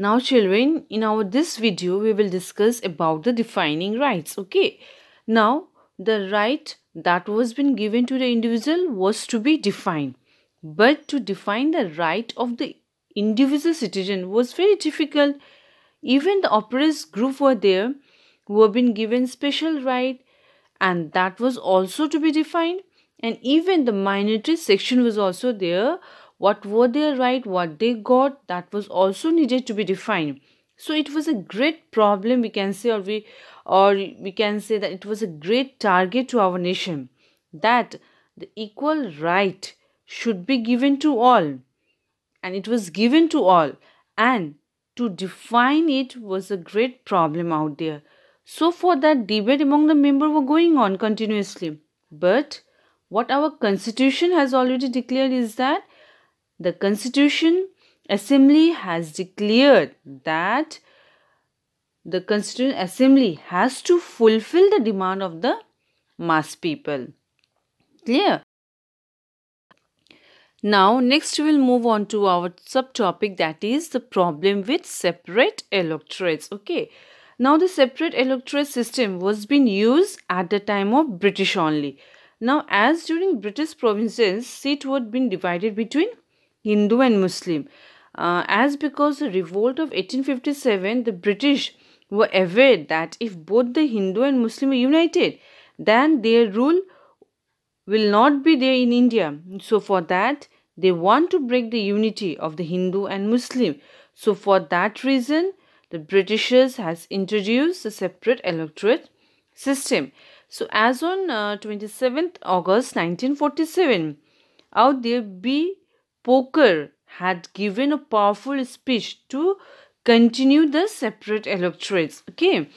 Now children, in our this video, we will discuss about the defining rights, okay? Now, the right that was been given to the individual was to be defined. But to define the right of the individual citizen was very difficult. Even the oppressed group were there, who have been given special right and that was also to be defined. And even the minority section was also there what were their right, what they got, that was also needed to be defined. So it was a great problem we can say or we or we can say that it was a great target to our nation that the equal right should be given to all and it was given to all and to define it was a great problem out there. So for that debate among the members were going on continuously. But what our constitution has already declared is that the Constitution Assembly has declared that the Constituent Assembly has to fulfill the demand of the mass people. Clear? Now, next we'll move on to our subtopic that is the problem with separate electorates. Okay. Now, the separate electorate system was being used at the time of British only. Now, as during British provinces, seat would been divided between Hindu and Muslim. Uh, as because the revolt of 1857, the British were aware that if both the Hindu and Muslim were united, then their rule will not be there in India. So for that, they want to break the unity of the Hindu and Muslim. So for that reason, the Britishers has introduced a separate electorate system. So as on uh, 27th August 1947, out there be Poker had given a powerful speech to continue the separate electorates. Okay.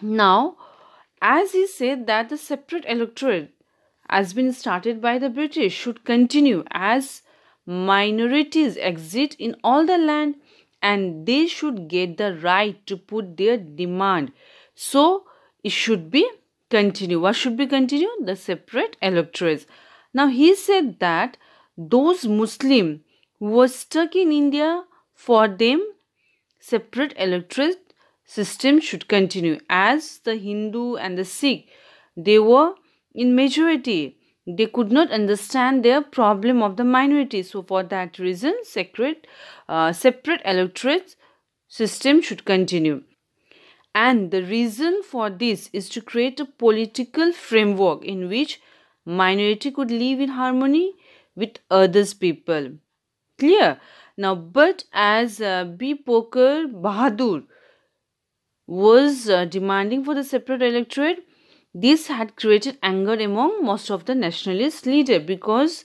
Now, as he said that the separate electorate has been started by the British should continue as minorities exist in all the land and they should get the right to put their demand. So it should be continued. What should be continued? The separate electorates. Now he said that those Muslim who were stuck in India for them separate electorate system should continue as the Hindu and the Sikh they were in majority they could not understand their problem of the minority so for that reason separate uh, separate electorate system should continue and the reason for this is to create a political framework in which minority could live in harmony with others people clear now but as uh, b poker bahadur was uh, demanding for the separate electorate this had created anger among most of the nationalist leaders because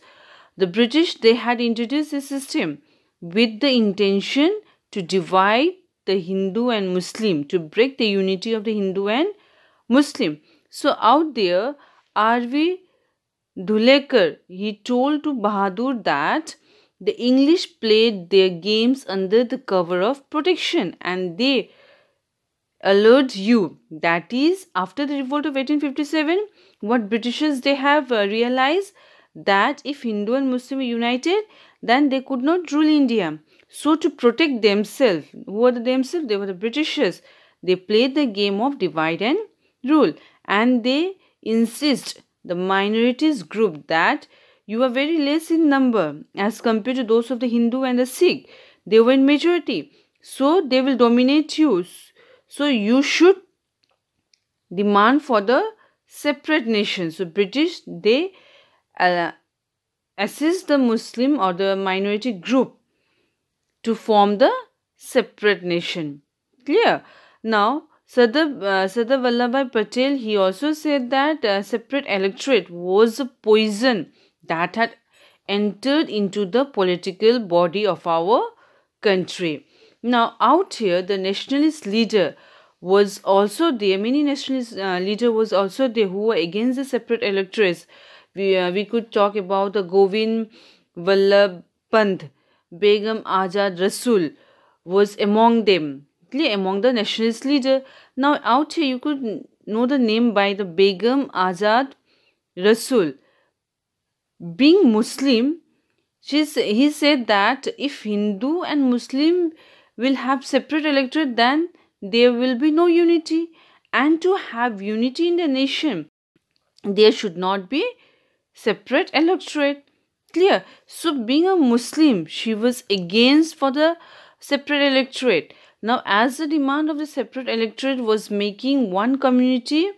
the british they had introduced a system with the intention to divide the hindu and muslim to break the unity of the hindu and muslim so out there are we Dhulekar, he told to Bahadur that the English played their games under the cover of protection and they allured you. That is, after the revolt of 1857, what Britishers they have uh, realized that if Hindu and Muslim were united, then they could not rule India. So to protect themselves, who are the themselves? They were the Britishers. They played the game of divide and rule and they insist the minorities group that you are very less in number as compared to those of the Hindu and the Sikh. They were in majority. So they will dominate you. So you should demand for the separate nation. So British, they uh, assist the Muslim or the minority group to form the separate nation. Clear? Now, Sardar, uh, Vallabhai Patel, he also said that a uh, separate electorate was a poison that had entered into the political body of our country. Now, out here, the nationalist leader was also there. Many nationalist uh, leader was also there who were against the separate electorates. We, uh, we could talk about the Govind Vallabh Pant, Begum Azad Rasul was among them among the nationalist leader. Now out here you could know the name by the Begum Azad Rasul. Being Muslim, she's, he said that if Hindu and Muslim will have separate electorate then there will be no unity and to have unity in the nation there should not be separate electorate clear so being a muslim she was against for the separate electorate now, as the demand of the separate electorate was making one community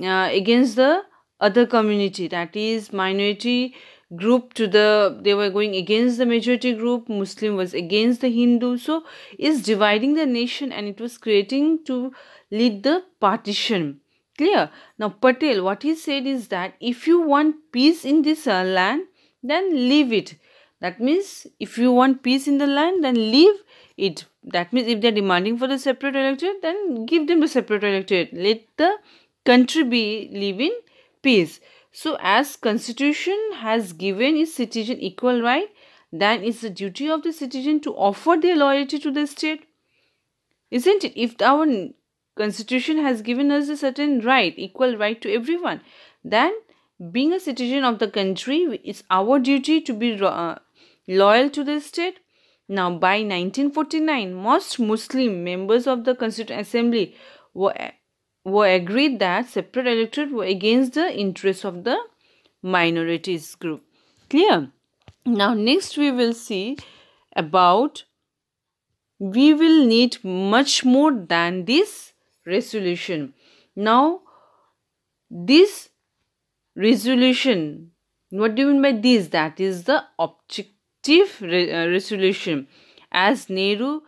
uh, against the other community, that is minority group to the they were going against the majority group muslim was against the hindu so is dividing the nation and it was creating to lead the partition clear now patel what he said is that if you want peace in this uh, land then leave it that means if you want peace in the land, then leave it. That means if they are demanding for the separate electorate, then give them the separate electorate. Let the country be living in peace. So as constitution has given its citizen equal right, then it's the duty of the citizen to offer their loyalty to the state. Isn't it? If our constitution has given us a certain right, equal right to everyone, then being a citizen of the country, it's our duty to be uh, loyal to the state. Now, by 1949, most Muslim members of the Constituent Assembly were, were agreed that separate electorate were against the interests of the minorities group. Clear? Now, next we will see about we will need much more than this resolution. Now, this resolution what do you mean by this that is the objective re uh, resolution as nehru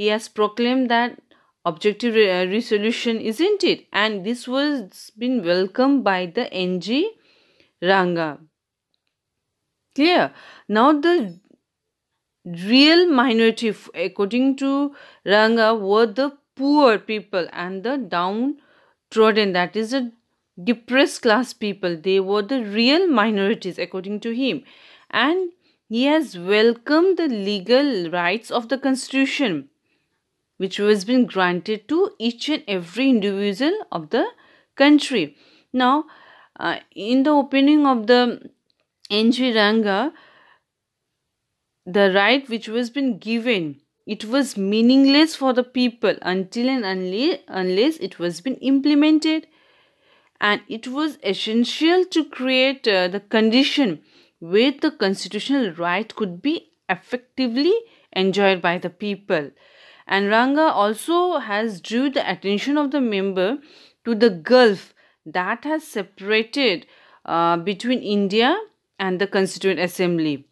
he has proclaimed that objective re uh, resolution isn't it and this was been welcomed by the ng ranga clear now the real minority according to ranga were the poor people and the downtrodden that is a depressed class people. They were the real minorities according to him. And he has welcomed the legal rights of the constitution which has been granted to each and every individual of the country. Now, uh, in the opening of the NG Ranga, the right which was been given it was meaningless for the people until and unless, unless it was been implemented and it was essential to create uh, the condition where the constitutional right could be effectively enjoyed by the people. And Ranga also has drew the attention of the member to the gulf that has separated uh, between India and the Constituent Assembly.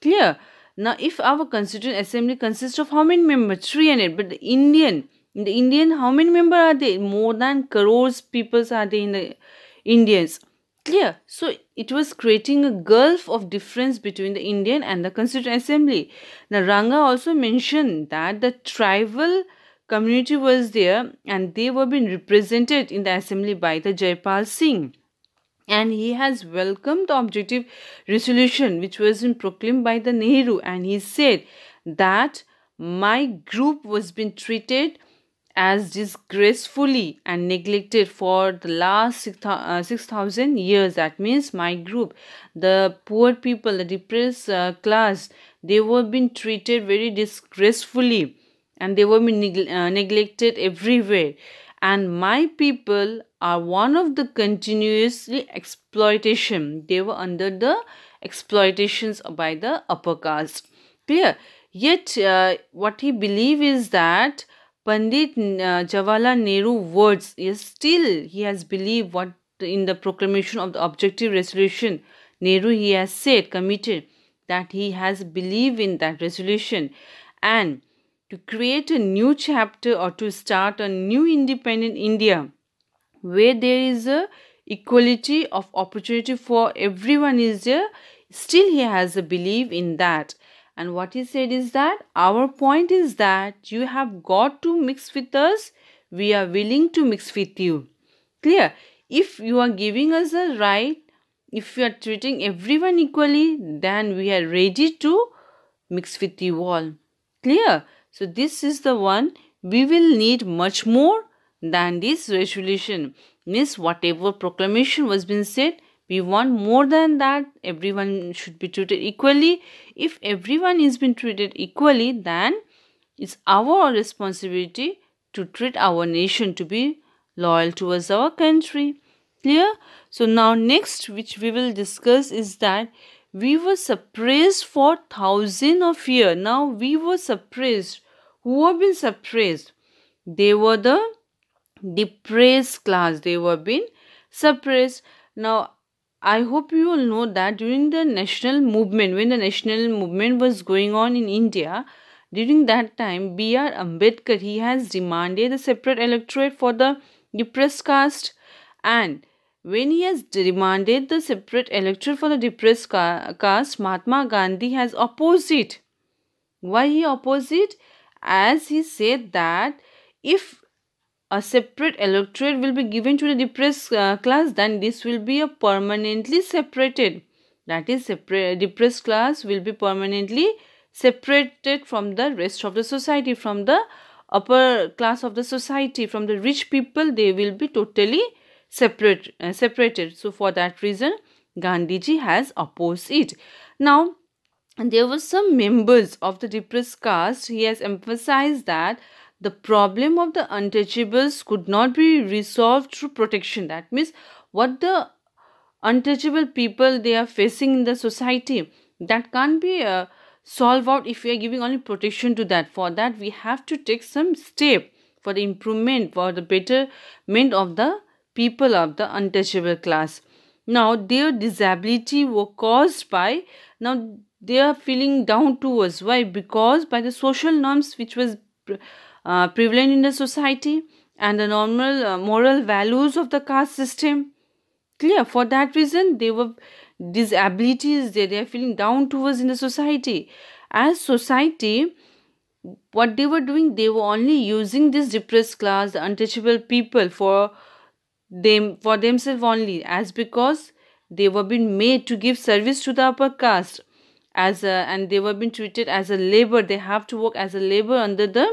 Clear? Now, if our Constituent Assembly consists of how many members? 300. But the Indian the indian how many members are there more than crores peoples are there in the indians clear so it was creating a gulf of difference between the indian and the constituent assembly Ranga also mentioned that the tribal community was there and they were being represented in the assembly by the Jaipal Singh. And he has welcomed the objective resolution which was proclaimed by the Nehru and he said that my group was being treated as disgracefully and neglected for the last 6000 uh, years that means my group the poor people the depressed uh, class they were being treated very disgracefully and they were being neg uh, neglected everywhere and my people are one of the continuously exploitation they were under the exploitations by the upper caste clear yet uh, what he believes is that Pandit uh, Jawaharlal Nehru words, yes, still he has believed what in the proclamation of the objective resolution. Nehru, he has said, committed that he has believed in that resolution and to create a new chapter or to start a new independent India where there is a equality of opportunity for everyone is there. Still, he has a belief in that. And what he said is that our point is that you have got to mix with us. We are willing to mix with you. Clear? If you are giving us a right, if you are treating everyone equally, then we are ready to mix with you all. Clear? So this is the one we will need much more than this resolution. Means whatever proclamation was being said, we want more than that, everyone should be treated equally. If everyone is being treated equally, then it's our responsibility to treat our nation to be loyal towards our country. Clear? So now next which we will discuss is that we were suppressed for thousands of years. Now we were suppressed. Who have been suppressed? They were the depressed class. They were being suppressed. Now I hope you all know that during the national movement, when the national movement was going on in India, during that time, B.R. Ambedkar he has demanded a separate electorate for the depressed caste, and when he has demanded the separate electorate for the depressed caste, Mahatma Gandhi has opposed it. Why he opposed it? As he said that if a separate electorate will be given to the depressed uh, class then this will be a permanently separated that is separate depressed class will be permanently separated from the rest of the society from the upper class of the society from the rich people they will be totally separate uh, separated so for that reason gandhiji has opposed it now there were some members of the depressed caste he has emphasized that the problem of the untouchables could not be resolved through protection that means what the untouchable people they are facing in the society that can't be uh, solved out if we are giving only protection to that for that we have to take some step for the improvement for the betterment of the people of the untouchable class now their disability were caused by now they are feeling down towards why because by the social norms which was uh, prevalent in the society and the normal uh, moral values of the caste system. Clear? For that reason, they were disabilities, they, they are feeling down towards in the society. As society, what they were doing, they were only using this depressed class, the untouchable people for them for themselves only, as because they were being made to give service to the upper caste as a, and they were being treated as a labor they have to work as a labor under the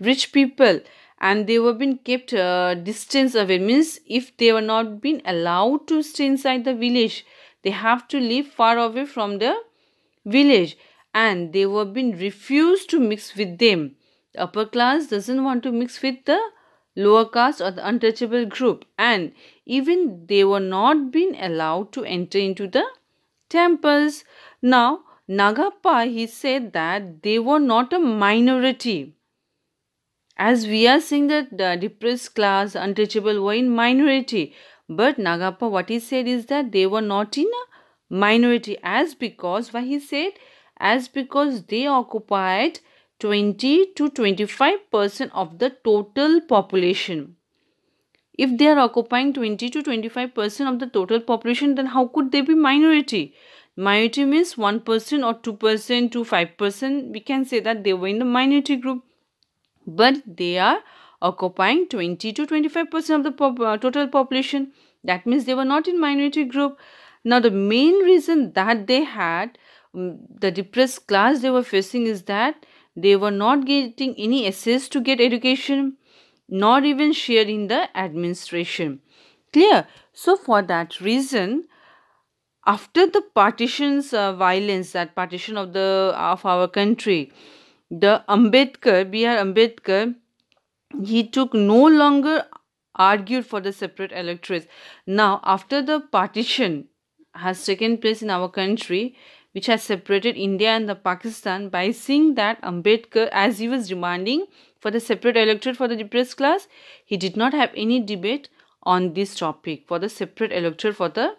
rich people and they were being kept uh, distance away means if they were not being allowed to stay inside the village they have to live far away from the village and they were being refused to mix with them the upper class doesn't want to mix with the lower caste or the untouchable group and even they were not being allowed to enter into the temples now nagappa he said that they were not a minority as we are seeing that the depressed class, untouchable were in minority. But Nagappa, what he said is that they were not in a minority. As because, why he said? As because they occupied 20 to 25% of the total population. If they are occupying 20 to 25% of the total population, then how could they be minority? Minority means 1% or 2% to 5%. We can say that they were in the minority group but they are occupying 20 to 25 percent of the pop uh, total population that means they were not in minority group now the main reason that they had um, the depressed class they were facing is that they were not getting any access to get education not even share in the administration clear so for that reason after the partitions uh, violence that partition of the of our country the Ambedkar, B.R. Ambedkar, he took no longer argued for the separate electorates. Now, after the partition has taken place in our country, which has separated India and the Pakistan, by seeing that Ambedkar, as he was demanding for the separate electorate for the depressed class, he did not have any debate on this topic for the separate electorate for the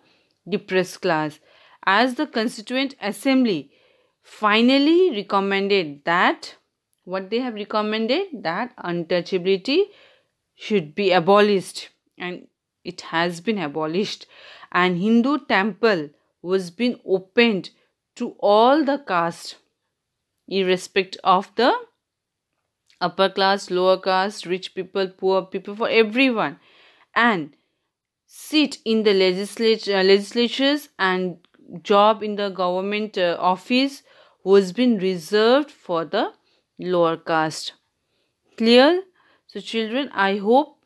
depressed class. As the Constituent Assembly finally recommended that what they have recommended that untouchability should be abolished and it has been abolished and hindu temple was been opened to all the caste irrespective of the upper class lower caste rich people poor people for everyone and sit in the legislature, uh, legislatures and job in the government uh, office was been reserved for the lower caste. Clear? So children, I hope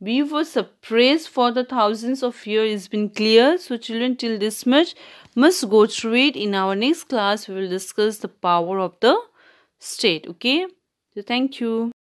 we were surprised for the thousands of years It's been clear. So children, till this much must go through it. In our next class, we will discuss the power of the state. Okay? So thank you.